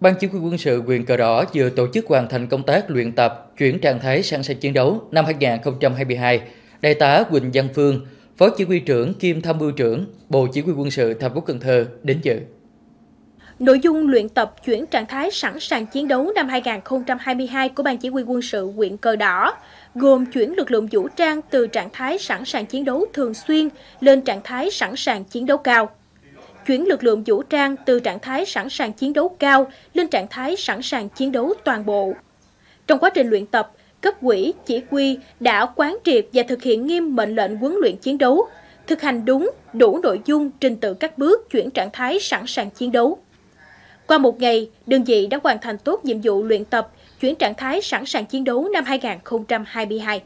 Ban chỉ huy quân sự quyền cờ đỏ vừa tổ chức hoàn thành công tác luyện tập chuyển trạng thái sẵn sàng chiến đấu năm 2022. Đại tá Quỳnh Văn Phương, Phó chỉ huy trưởng kiêm tham mưu trưởng Bộ Chỉ huy quân sự thành phố Cần Thơ đến dự. Nội dung luyện tập chuyển trạng thái sẵn sàng chiến đấu năm 2022 của Ban Chỉ huy quân sự huyện Cờ Đỏ gồm chuyển lực lượng vũ trang từ trạng thái sẵn sàng chiến đấu thường xuyên lên trạng thái sẵn sàng chiến đấu cao chuyển lực lượng vũ trang từ trạng thái sẵn sàng chiến đấu cao lên trạng thái sẵn sàng chiến đấu toàn bộ. Trong quá trình luyện tập, cấp quỹ, chỉ huy đã quán triệt và thực hiện nghiêm mệnh lệnh huấn luyện chiến đấu, thực hành đúng, đủ nội dung trình tự các bước chuyển trạng thái sẵn sàng chiến đấu. Qua một ngày, đơn vị đã hoàn thành tốt nhiệm vụ luyện tập chuyển trạng thái sẵn sàng chiến đấu năm 2022.